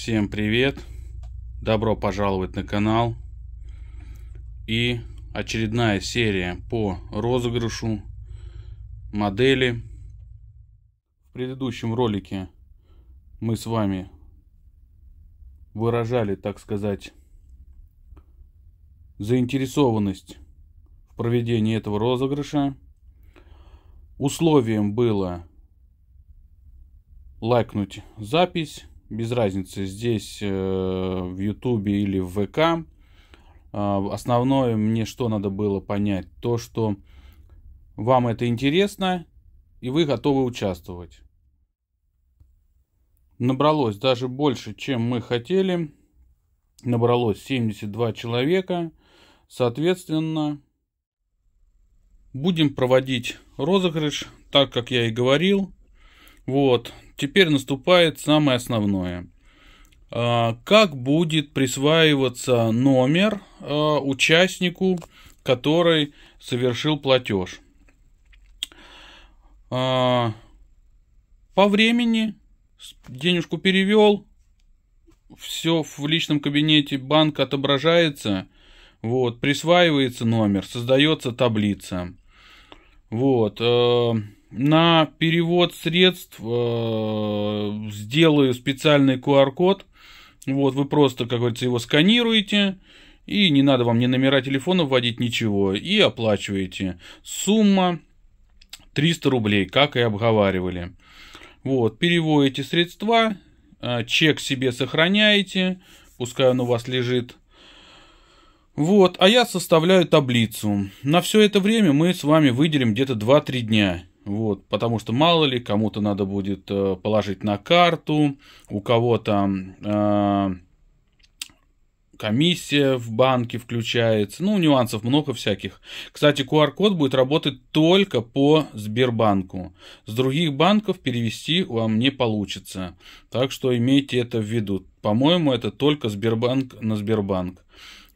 Всем привет! Добро пожаловать на канал! И очередная серия по розыгрышу модели. В предыдущем ролике мы с вами выражали, так сказать, заинтересованность в проведении этого розыгрыша. Условием было лайкнуть запись без разницы, здесь, э, в Ютубе или в ВК. А, основное мне что надо было понять? То, что вам это интересно, и вы готовы участвовать. Набралось даже больше, чем мы хотели. Набралось 72 человека. Соответственно, будем проводить розыгрыш, так как я и говорил. Вот, теперь наступает самое основное. А, как будет присваиваться номер а, участнику, который совершил платеж? А, по времени денежку перевел, все в личном кабинете банка отображается, вот, присваивается номер, создается таблица. Вот на перевод средств э, сделаю специальный QR-код. Вот, вы просто, как говорится, его сканируете, и не надо вам ни номера телефона вводить, ничего, и оплачиваете. Сумма 300 рублей, как и обговаривали. Вот, переводите средства, э, чек себе сохраняете, пускай он у вас лежит. Вот, а я составляю таблицу. На все это время мы с вами выделим где-то 2-3 дня. Вот, потому что мало ли, кому-то надо будет э, положить на карту, у кого-то э, комиссия в банке включается. Ну, нюансов много всяких. Кстати, QR-код будет работать только по Сбербанку. С других банков перевести вам не получится. Так что имейте это в виду. По-моему, это только Сбербанк на Сбербанк.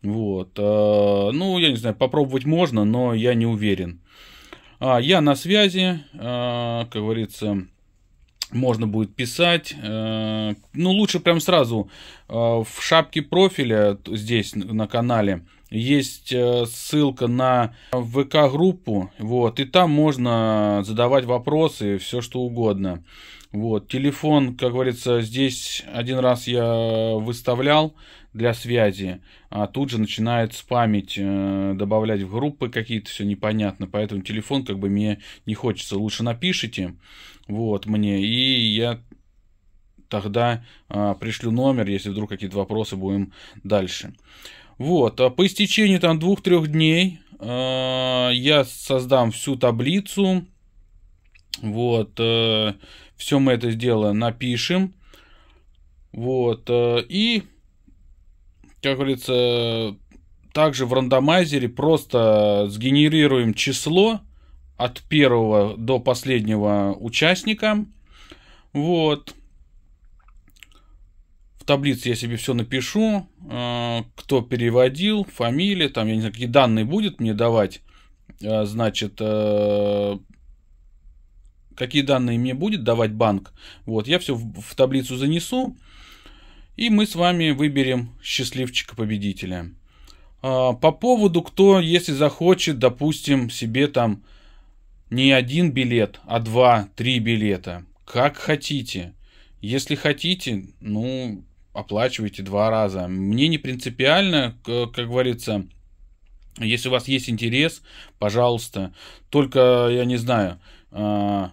Вот. Э, ну, я не знаю, попробовать можно, но я не уверен. А, я на связи, а, как говорится, можно будет писать. Э, ну, лучше прям сразу э, в шапке профиля здесь на канале есть э, ссылка на ВК-группу, вот, и там можно задавать вопросы, все что угодно. Вот, телефон, как говорится, здесь один раз я выставлял, для связи, а тут же начинает спамить, э, добавлять в группы какие-то все непонятно, поэтому телефон как бы мне не хочется. Лучше напишите, вот, мне, и я тогда э, пришлю номер, если вдруг какие-то вопросы будем дальше. Вот, а по истечении там двух-трех дней э, я создам всю таблицу. Вот, э, все мы это дело напишем. Вот, э, и как говорится, также в рандомайзере просто сгенерируем число от первого до последнего участника. Вот. В таблице я себе все напишу, э, кто переводил, фамилия, там, я не знаю, какие данные будет мне давать. Э, значит, э, какие данные мне будет давать банк. Вот, я все в, в таблицу занесу. И мы с вами выберем счастливчика-победителя. А, по поводу, кто, если захочет, допустим, себе там не один билет, а два, три билета. Как хотите. Если хотите, ну, оплачивайте два раза. Мне не принципиально, как говорится, если у вас есть интерес, пожалуйста. Только, я не знаю, а,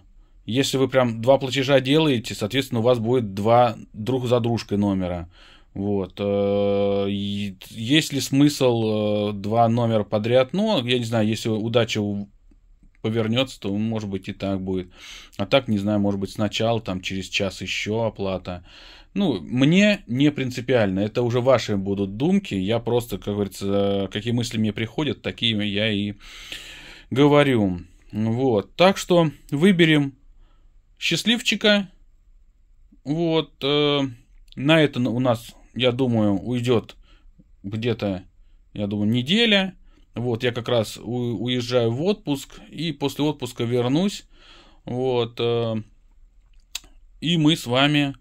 если вы прям два платежа делаете, соответственно, у вас будет два друг за дружкой номера. Вот. Э, есть ли смысл э, два номера подряд? Ну, я не знаю, если удача повернется, то может быть и так будет. А так, не знаю, может быть сначала, там через час еще оплата. Ну, мне не принципиально, это уже ваши будут думки, я просто, как говорится, какие мысли мне приходят, такие я и говорю. Вот, так что выберем счастливчика. Вот. Э, на это у нас, я думаю, уйдет где-то, я думаю, неделя. Вот, я как раз уезжаю в отпуск, и после отпуска вернусь. Вот. Э, и мы с вами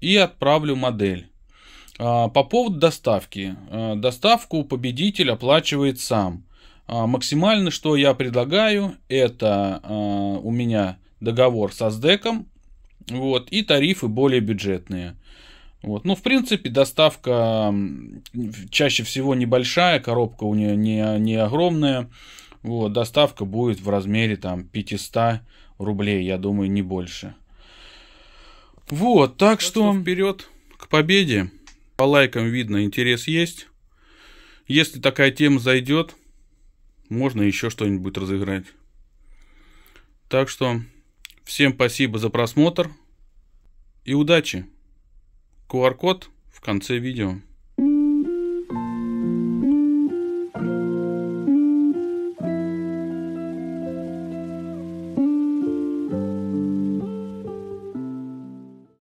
и отправлю модель. А, по поводу доставки. А, доставку победитель оплачивает сам. А, максимально, что я предлагаю, это а, у меня договор со СДЭКом, вот, и тарифы более бюджетные. Вот. Ну, в принципе, доставка чаще всего небольшая, коробка у нее не, не огромная. Вот, доставка будет в размере там 500 рублей, я думаю, не больше. Вот, так, так что... что вперед к победе. По лайкам видно, интерес есть. Если такая тема зайдет, можно еще что-нибудь разыграть. Так что всем спасибо за просмотр и удачи. QR-код в конце видео.